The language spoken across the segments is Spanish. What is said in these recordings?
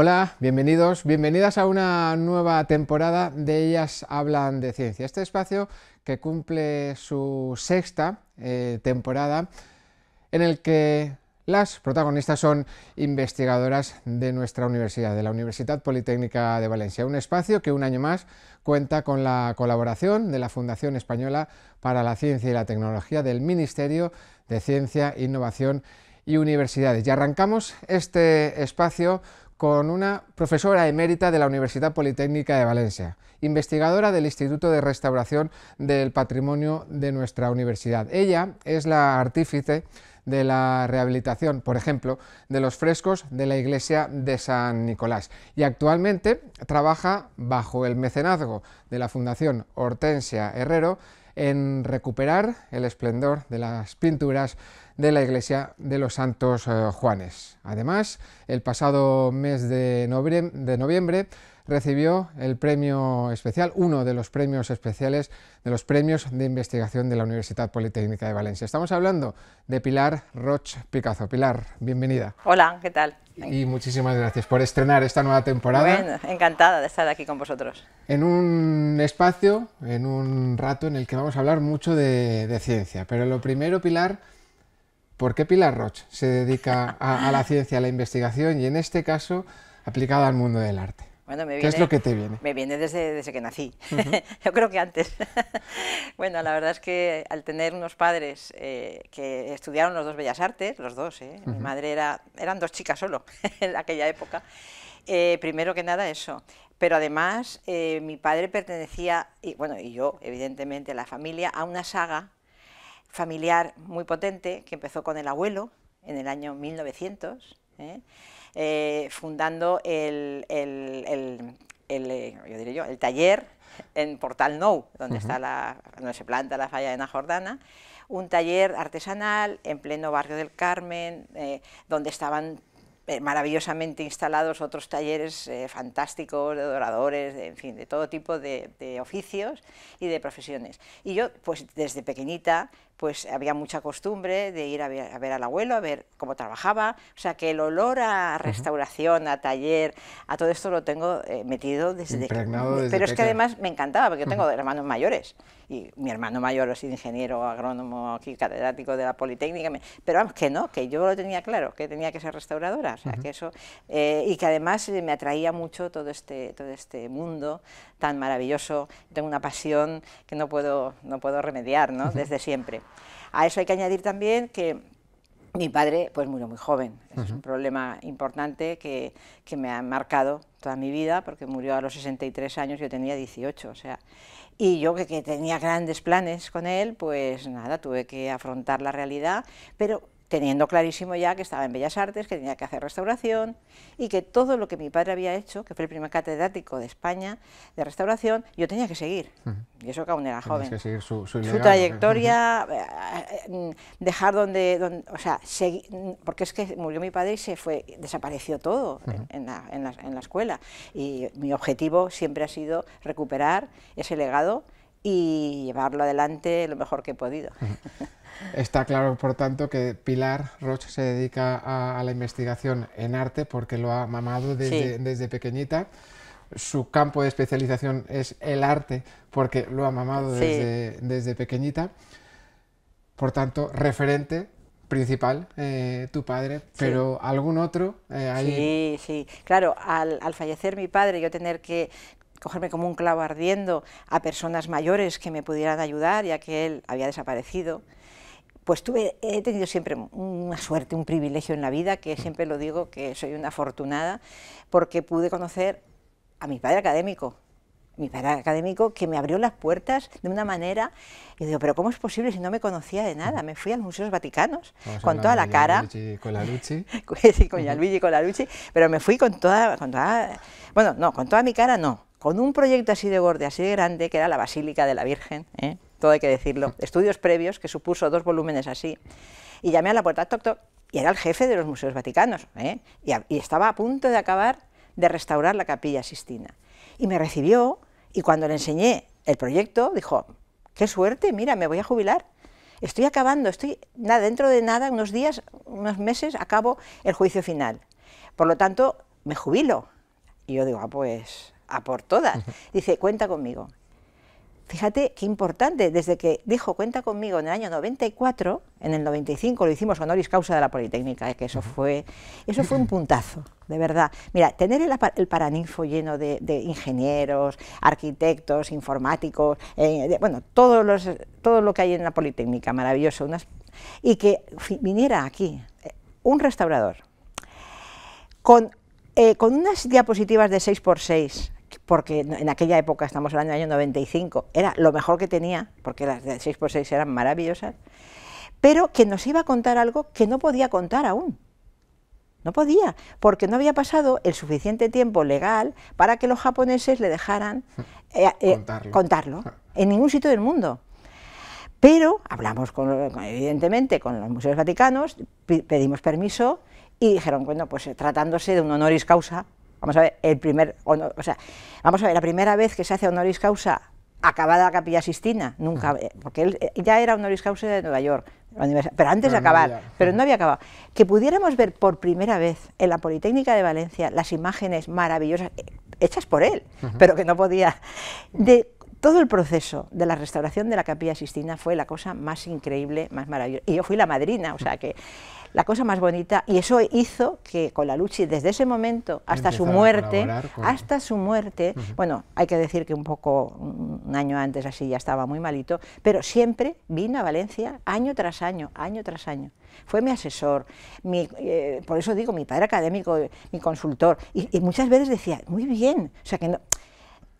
Hola, bienvenidos, bienvenidas a una nueva temporada de Ellas Hablan de Ciencia. Este espacio que cumple su sexta eh, temporada, en el que las protagonistas son investigadoras de nuestra universidad, de la Universidad Politécnica de Valencia, un espacio que un año más cuenta con la colaboración de la Fundación Española para la Ciencia y la Tecnología del Ministerio de Ciencia, Innovación y Universidades. Y arrancamos este espacio con una profesora emérita de la Universidad Politécnica de Valencia, investigadora del Instituto de Restauración del Patrimonio de nuestra universidad. Ella es la artífice de la rehabilitación, por ejemplo, de los frescos de la iglesia de San Nicolás. Y actualmente trabaja bajo el mecenazgo de la Fundación Hortensia Herrero en recuperar el esplendor de las pinturas de la Iglesia de los Santos eh, Juanes. Además, el pasado mes de, noviembre recibió el premio especial, uno de los premios especiales de los premios de investigación de la Universidad Politécnica de Valencia. Estamos hablando de Pilar Roch Picazo. Pilar, bienvenida. Hola, ¿qué tal? Y muchísimas gracias por estrenar esta nueva temporada. encantada de estar aquí con vosotros. En un espacio, en un rato en el que vamos a hablar mucho de ciencia. Pero lo primero, Pilar, ¿Por qué Pilar Roch se dedica a, la ciencia, a la investigación y en este caso aplicada al mundo del arte? ¿Qué es lo que te viene? Me viene desde, que nací, yo creo que antes. bueno, la verdad es que al tener unos padres eh, que estudiaron los dos Bellas Artes, los dos, eh, mi madre era, eran dos chicas solo en aquella época, eh, primero que nada eso, pero además mi padre pertenecía, y bueno, y yo evidentemente, la familia, a una saga familiar muy potente que empezó con el abuelo en el año 1900, ¿eh? Eh, fundando el, el, eh, yo yo, el taller en Portal Nou, donde, está la, donde se planta la falla de la Jordana, un taller artesanal en pleno barrio del Carmen, donde estaban maravillosamente instalados otros talleres fantásticos de doradores, en fin, de todo tipo de, oficios y de profesiones. Y yo, pues desde pequeñita, pues había mucha costumbre de ir a ver, al abuelo, a ver cómo trabajaba, o sea que el olor a restauración, a taller, a todo esto lo tengo eh, metido desde... pero es que además me encantaba, porque yo tengo hermanos mayores, y mi hermano mayor es ingeniero agrónomo aquí, catedrático de la Politécnica, pero vamos, que no, que yo lo tenía claro, que tenía que ser restauradora, o sea, que eso, eh, y que además eh, me atraía mucho todo este, todo este mundo tan maravilloso, tengo una pasión que no puedo, no puedo remediar, ¿no?, desde siempre. A eso hay que añadir también que mi padre pues murió muy joven, es un problema importante que, me ha marcado toda mi vida, porque murió a los 63 años, y yo tenía 18, o sea, y yo que, que tenía grandes planes con él, pues nada, tuve que afrontar la realidad, pero teniendo clarísimo ya que estaba en Bellas Artes, que tenía que hacer restauración y que todo lo que mi padre había hecho, que fue el primer catedrático de España de restauración, yo tenía que seguir. Y eso que aún era joven. Que seguir su, trayectoria, eh, eh, mm, dejar donde, o sea, mm, porque es que murió mi padre y se fue, desapareció todo la, en la escuela. Y mi objetivo siempre ha sido recuperar ese legado y llevarlo adelante lo mejor que he podido. Está claro, por tanto, que Pilar Roche se dedica a, la investigación en arte porque lo ha mamado desde, desde pequeñita su campo de especialización es el arte, porque lo ha mamado desde, desde, pequeñita. Por tanto, referente principal, eh, tu padre, pero algún otro. Eh, sí, sí. Claro, al, al, fallecer mi padre, yo tener que cogerme como un clavo ardiendo a personas mayores que me pudieran ayudar, ya que él había desaparecido. Pues tuve, he tenido siempre una suerte, un privilegio en la vida, que siempre lo digo que soy una afortunada, porque pude conocer a mi padre académico, mi padre académico que me abrió las puertas de una manera, y digo, pero ¿cómo es posible si no me conocía de nada? Me fui a los museos vaticanos con toda la cara. Con la Luchi. con Luigi, con la Luchi, pero me fui con toda, bueno, no, con toda mi cara no, con un proyecto así de gordo, así de grande, que era la Basílica de la Virgen, ¿eh? todo hay que decirlo, estudios previos, que supuso dos volúmenes así, y llamé a la puerta, toc, y era el jefe de los museos vaticanos, ¿eh? y, estaba a punto de acabar de restaurar la capilla Sistina. Y me recibió, y cuando le enseñé el proyecto, dijo, qué suerte, mira, me voy a jubilar, estoy acabando, estoy, nada, dentro de nada, unos días, unos meses, acabo el juicio final. Por lo tanto, me jubilo. Y yo digo, ah, pues a por todas. Dice, cuenta conmigo. Fíjate qué importante, desde que dijo cuenta conmigo en el año 94, en el 95 lo hicimos honoris causa de la Politécnica, ¿eh? que eso fue, eso fue un puntazo, de verdad. Mira, tener el, Paraninfo lleno de, ingenieros, arquitectos, informáticos, eh, bueno, todos todo lo que hay en la Politécnica, maravilloso. y que viniera aquí eh, un restaurador con, con unas diapositivas de 6x6, porque en aquella época, estamos hablando del año 95, era lo mejor que tenía, porque las de 6x6 eran maravillosas, pero que nos iba a contar algo que no podía contar aún. No podía, porque no había pasado el suficiente tiempo legal para que los japoneses le dejaran eh, eh, contarlo. en ningún sitio del mundo. Pero hablamos, evidentemente, con los museos vaticanos, pedimos permiso y dijeron, bueno, pues eh, tratándose de un honoris causa, Vamos a ver, el primer, o sea, vamos a ver, la primera vez que se hace honoris causa acabada la Capilla Sistina, nunca, eh, porque él eh, ya era honoris causa de Nueva York, pero antes de acabar, pero no había acabado, que pudiéramos ver por primera vez en la Politécnica de Valencia las imágenes maravillosas eh, hechas por él, pero que no podía, de todo el proceso de la restauración de la Capilla Sistina fue la cosa más increíble, más maravillosa. Y yo fui la madrina, o sea que la cosa más bonita, y eso hizo que con la Luchi, desde ese momento hasta su muerte, hasta su muerte, bueno, hay que decir que un poco, un año antes así ya estaba muy malito, pero siempre vino a Valencia año tras año, año tras año. Fue mi asesor, eh, por eso digo, mi padre académico, mi consultor, y, muchas veces decía, muy bien, o sea que no,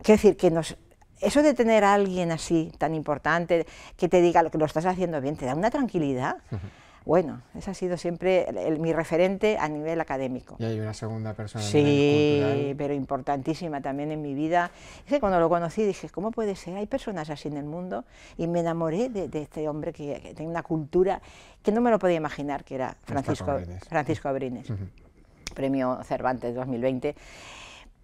quiero decir que nos eso de tener a alguien así tan importante que te diga lo que lo estás haciendo bien, te da una tranquilidad. Bueno, ese ha sido siempre mi referente a nivel académico. Y hay una segunda persona. Sí, pero importantísima también en mi vida. Es que cuando lo conocí dije, ¿cómo puede ser? Hay personas así en el mundo. Y me enamoré de, este hombre que, tiene una cultura que no me lo podía imaginar, que era Francisco, Francisco Abrines, premio Cervantes 2020.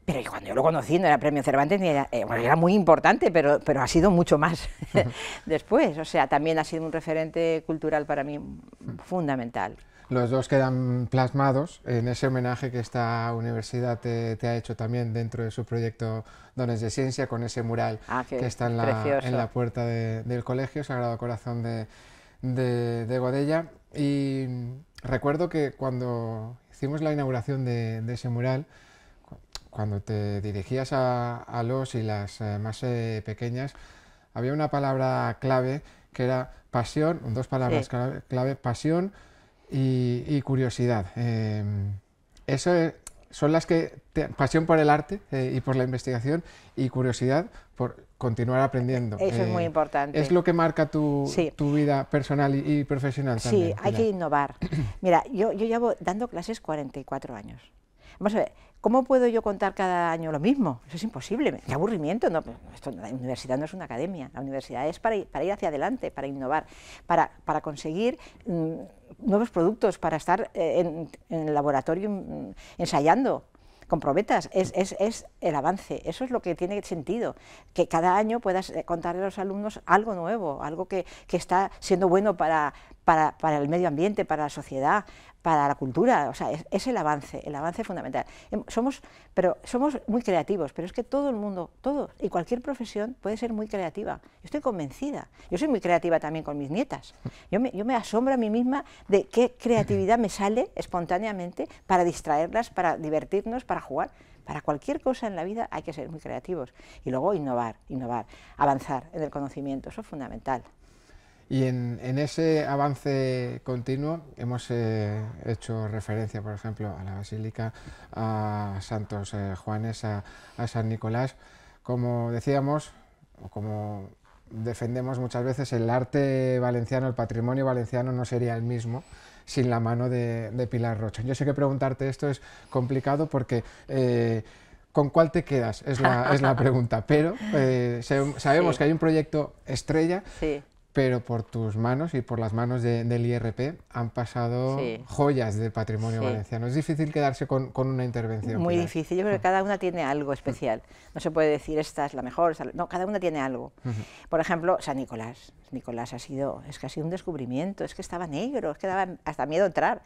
Pero cuando yo lo conocí, no era premio Cervantes, ni era, eh, bueno, era muy importante, pero, pero ha sido mucho más después. O sea, también ha sido un referente cultural para mí fundamental. Los dos quedan plasmados en ese homenaje que esta universidad te, ha hecho también dentro de su proyecto Dones de Ciencia, con ese mural ah, que está en la, en la puerta del colegio, Sagrado Corazón de, de, Godella. Y recuerdo que cuando hicimos la inauguración de ese mural, cuando te dirigías a, los y las eh, más eh, pequeñas, había una palabra clave que era pasión, dos palabras clave, pasión y, curiosidad. Em, eso son las que, pasión por el arte eh, y por la investigación y curiosidad por continuar aprendiendo. Eso es muy importante. Es lo que marca tu, vida personal y, profesional. También, sí, hay que innovar. Mira, yo, yo llevo dando clases 44 años. Vamos a ver, ¿cómo puedo yo contar cada año lo mismo? Eso es imposible, qué aburrimiento. la universidad no es una academia, la universidad es para ir, hacia adelante, para innovar, para, para conseguir mm, nuevos productos, para estar eh, en, el laboratorio mm, ensayando, con probetas, es, el avance, eso es lo que tiene sentido, que cada año puedas eh, contarle a los alumnos algo nuevo, algo que, está siendo bueno para, para, para, el medio ambiente, para la sociedad, para la cultura, o sea, es, el avance, el avance fundamental. Em, somos, pero somos muy creativos, pero es que todo el mundo, todo y cualquier profesión puede ser muy creativa. Yo estoy convencida. Yo soy muy creativa también con mis nietas. Yo me, yo me asombro a mí misma de qué creatividad me sale espontáneamente para distraerlas, para divertirnos, para jugar. Para cualquier cosa en la vida hay que ser muy creativos. Y luego innovar, innovar, avanzar en el conocimiento, eso es fundamental. Y en, ese avance continuo hemos eh, hecho referencia, por ejemplo, a la Basílica, a Santos eh, Juanes, a, San Nicolás. Como decíamos, o como defendemos muchas veces, el arte valenciano, el patrimonio valenciano no sería el mismo sin la mano de, Pilar Rocha. Yo sé que preguntarte esto es complicado porque... Eh, ¿Con cuál te quedas? Es la, pregunta. Pero sabemos que hay un proyecto estrella sí pero por tus manos y por las manos del IRP han pasado joyas del patrimonio valenciano. Es difícil quedarse con, una intervención. Muy difícil, yo creo que cada una tiene algo especial. No se puede decir esta es la mejor, no, cada una tiene algo. Por ejemplo, San Nicolás. Nicolás ha sido, es que ha sido un descubrimiento, es que estaba negro, es que daba hasta miedo entrar.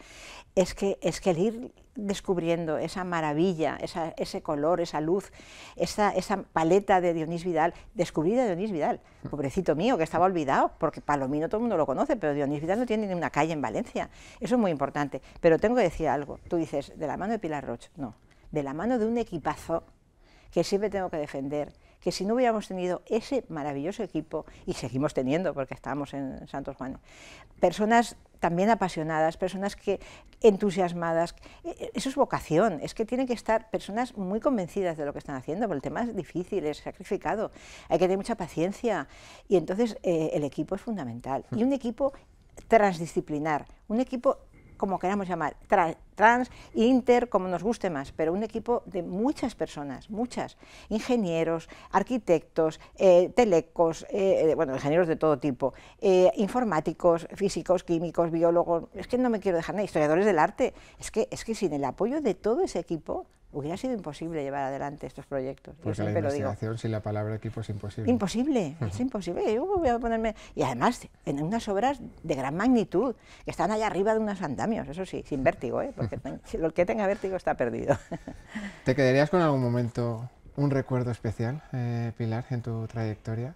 Es que, es que el ir descubriendo esa maravilla, ese color, esa luz, esa, paleta de Dionis Vidal, descubrida de Dionís Vidal, pobrecito mío, que estaba olvidado porque Palomino todo el mundo lo conoce, pero Dionis Vidal no tiene ni una calle en Valencia. Eso es muy importante. Pero tengo que decir algo. Tú dices, de la mano de Pilar Roche. No, de la mano de un equipazo que siempre tengo que defender que si no hubiéramos tenido ese maravilloso equipo, y seguimos teniendo porque estamos en Santos Juan, personas también apasionadas, personas que entusiasmadas, e, e, eso es vocación, es que tienen que estar personas muy convencidas de lo que están haciendo, porque el tema es difícil, es sacrificado, hay que tener mucha paciencia y entonces eh, el equipo es fundamental. Y hmm. un equipo transdisciplinar, un equipo como queramos llamar, trans, inter, como nos guste más, pero un equipo de muchas personas, muchas, ingenieros, arquitectos, eh, telecos, eh, eh, bueno, ingenieros de todo tipo, informáticos, físicos, químicos, biólogos, es que no me quiero dejar nada, historiadores del arte, es que, es que sin el apoyo de todo ese equipo hubiera sido imposible llevar adelante estos proyectos. Porque la investigación sin la palabra equipo es imposible. Imposible, es imposible. Y además, en unas obras de gran magnitud, que están allá arriba de unos andamios, eso sí, sin vértigo, ¿eh? porque lo que tenga vértigo está perdido. ¿Te quedarías con algún momento, un recuerdo especial, eh, Pilar, en tu trayectoria?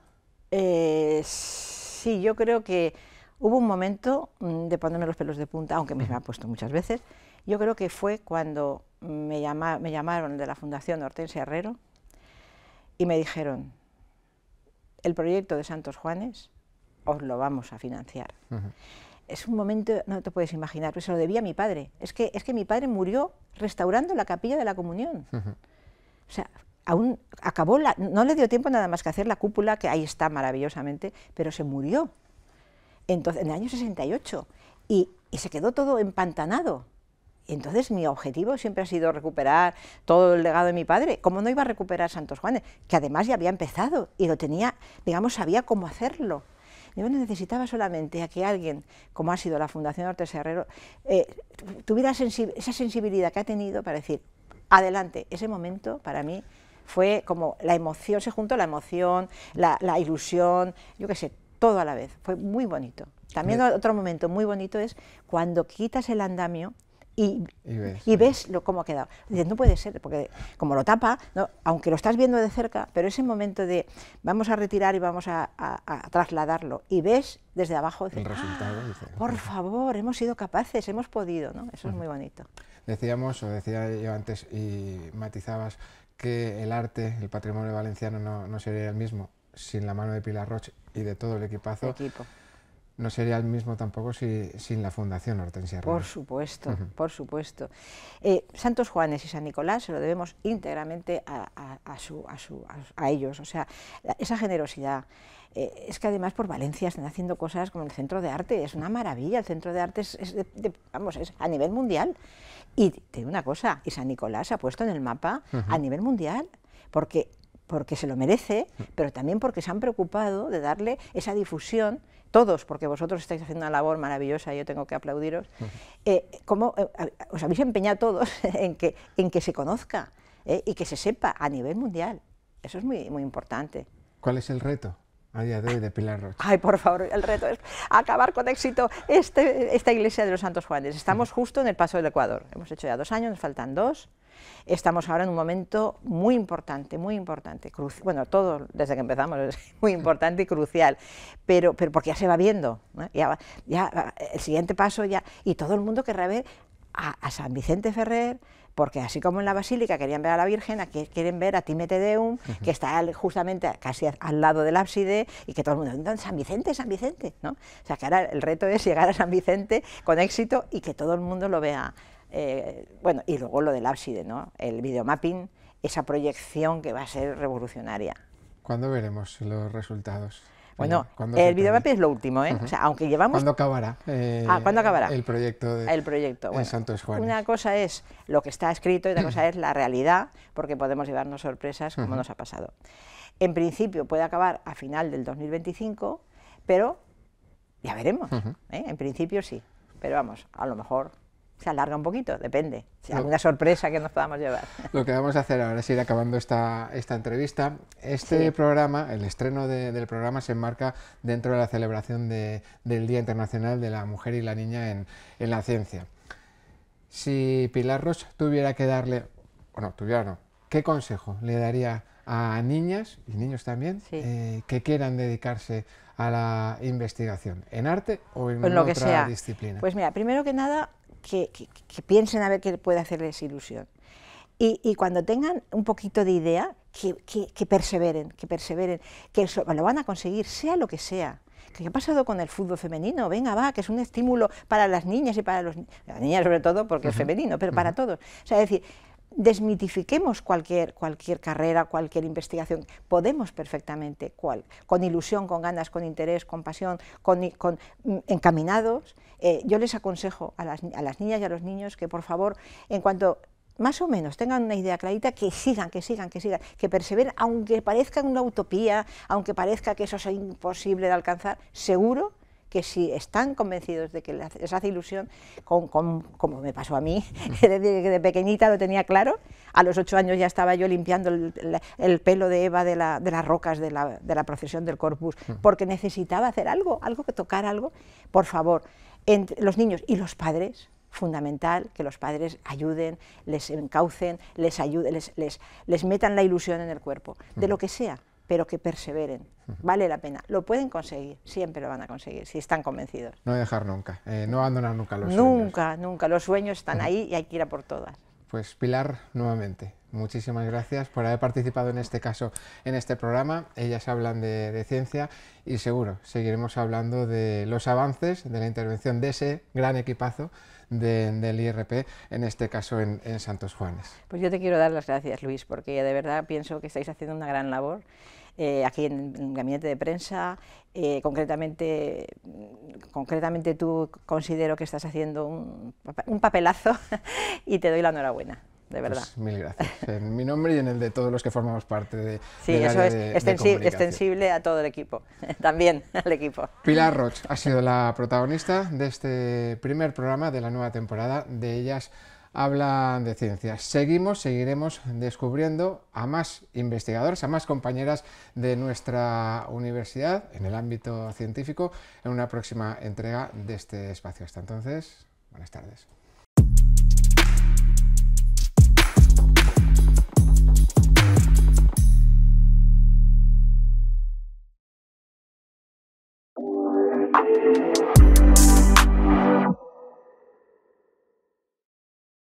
Eh, sí, yo creo que hubo un momento mm, de ponerme los pelos de punta, aunque me, me ha puesto muchas veces, yo creo que fue cuando me, llamaron de la Fundación Hortensia Herrero y me dijeron, el proyecto de Santos Juanes os lo vamos a financiar. Es un momento, no te puedes imaginar, pero pues se lo debía a mi padre. Es que, es que mi padre murió restaurando la capilla de la comunión. O sea, aún acabó la, no le dio tiempo nada más que hacer la cúpula, que ahí está maravillosamente, pero se murió. Entonces, en el año 68. y se quedó todo empantanado. Entonces mi objetivo siempre ha sido recuperar todo el legado de mi padre. ¿Cómo no iba a recuperar Santos Juanes? Que además ya había empezado y lo tenía, digamos, sabía cómo hacerlo. Yo necesitaba solamente a que alguien, como ha sido la Fundación Ortega Herrero, eh, tuviera esa sensibilidad que ha tenido para decir, adelante, ese momento para mí fue como la emoción, se juntó la emoción, la, ilusión, yo qué sé, todo a la vez, fue muy bonito. También otro momento muy bonito es cuando quitas el andamio y, ves, lo, cómo ha quedado. no puede ser, porque como lo tapa, no, aunque lo estás viendo de cerca, pero ese momento de vamos a retirar y vamos a, trasladarlo, y ves desde abajo, ah, por favor, hemos sido capaces, hemos podido, ¿no? eso es muy bonito. Decíamos, o decía yo antes y matizabas, que el arte, el patrimonio valenciano no, no sería el mismo sin la mano de Pilar Roche y de todo el equipazo. equipo no sería el mismo tampoco si, sin la Fundación Hortensia Por supuesto, por supuesto. Eh, Santos Juanes y San Nicolás se lo debemos íntegramente a, su, a ellos, o sea, esa generosidad. Eh, es que además por Valencia están haciendo cosas como el Centro de Arte, es una maravilla, el Centro de Arte es, vamos, es a nivel mundial. Y tiene una cosa, y San Nicolás se ha puesto en el mapa a nivel mundial, porque porque se lo merece, pero también porque se han preocupado de darle esa difusión, todos, porque vosotros estáis haciendo una labor maravillosa, yo tengo que aplaudiros, eh, como, eh, os habéis empeñado todos en que, en que se conozca eh, y que se sepa a nivel mundial. Eso es muy, muy importante. ¿Cuál es el reto? a día de hoy de Pilar Rocha. Ay, por favor, el reto es acabar con éxito este, esta iglesia de los Santos Juanes. Estamos justo en el paso del Ecuador. Hemos hecho ya dos años, nos faltan dos. Estamos ahora en un momento muy importante, muy importante, bueno, todo desde que empezamos es muy importante y crucial, pero, pero porque ya se va viendo, ya, el siguiente paso ya, y todo el mundo querrá ver a, San Vicente Ferrer, porque así como en la Basílica querían ver a la Virgen, aquí quieren ver a Timete que está justamente casi al lado del ábside, y que todo el mundo, San Vicente, San Vicente, ¿no? O sea, que ahora el reto es llegar a San Vicente con éxito y que todo el mundo lo vea eh, bueno, y luego lo del ábside, ¿no? El videomapping, esa proyección que va a ser revolucionaria. ¿Cuándo veremos los resultados? Bueno, el videomapping es lo último, ¿eh? aunque llevamos... ¿Cuándo acabará? Eh, ah, acabará? El proyecto el proyecto, bueno, Santos Una cosa es lo que está escrito y otra cosa es la realidad, porque podemos llevarnos sorpresas como nos ha pasado. En principio puede acabar a final del 2025, pero ya veremos. ¿eh? En principio sí, pero vamos, a lo mejor se alarga un poquito, depende. Si alguna sorpresa que nos podamos llevar. Lo que vamos a hacer ahora es ir acabando esta, esta entrevista. Este programa, el estreno del programa, se enmarca dentro de la celebración del Día Internacional de la Mujer y la Niña en, la Ciencia. Si Pilar Ross tuviera que darle, bueno, tuviera no, ¿qué consejo le daría a niñas y niños también eh, que quieran dedicarse a la investigación, en arte o en, pues otra disciplina? Pues mira, primero que nada, que, piensen a ver qué puede hacerles ilusión. Y, cuando tengan un poquito de idea, que, perseveren, que perseveren, que lo van a conseguir, sea lo que sea. ...que ha pasado con el fútbol femenino? Venga, va, que es un estímulo para las niñas y para los... Las niñas sobre todo, porque es femenino, pero para todos. O sea, decir, desmitifiquemos cualquier, cualquier carrera, cualquier investigación. Podemos perfectamente, con ilusión, con ganas, con interés, con pasión, con, mm, encaminados. Eh, yo les aconsejo a las, niñas y a los niños que, por favor, en cuanto más o menos tengan una idea clarita, que sigan, que sigan, que sigan, que perseveren, aunque parezca una utopía, aunque parezca que eso sea imposible de alcanzar, seguro que si están convencidos de que les hace ilusión, como me pasó a mí, desde de pequeñita lo tenía claro, a los ocho años ya estaba yo limpiando el, pelo de Eva de, las rocas de la, procesión del Corpus, mm. porque necesitaba hacer algo, algo que tocar algo, por favor, entre los niños y los padres, fundamental que los padres ayuden, les encaucen, les ayuden, les metan la ilusión en el cuerpo, de mm. lo que sea pero que perseveren. Vale la pena. Lo pueden conseguir, siempre lo van a conseguir, si están convencidos. No dejar nunca, eh, no abandonar nunca los sueños. Nunca, nunca. Los sueños están ahí y hay que ir a por todas. Pues Pilar, nuevamente, muchísimas gracias por haber participado en este caso, en este programa. Ellas hablan de, ciencia y seguro seguiremos hablando de los avances, de la intervención de ese gran equipazo del IRP, en este caso en Santos Juanes. Pues yo te quiero dar las gracias, Luis, porque de verdad pienso que estáis haciendo una gran labor eh, aquí en el gabinete de prensa. Eh, concretamente, concretamente tú considero que estás haciendo un, papelazo y te doy la enhorabuena. De pues verdad. mil gracias. En mi nombre y en el de todos los que formamos parte de. Sí, eso es extensible, extensible a todo el equipo, también al equipo. Pilar Roch ha sido la protagonista de este primer programa de la nueva temporada de Ellas hablan de ciencias. Seguimos, seguiremos descubriendo a más investigadores, a más compañeras de nuestra universidad en el ámbito científico en una próxima entrega de este espacio. Hasta entonces, buenas tardes.